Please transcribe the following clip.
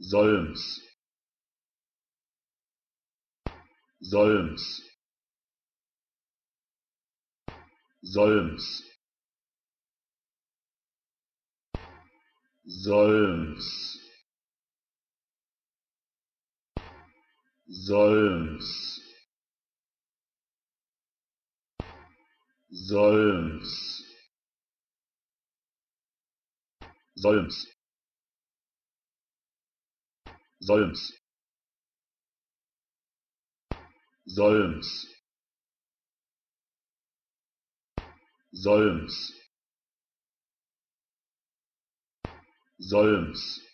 solms solms solms solms solms solms solms solms solms solms solms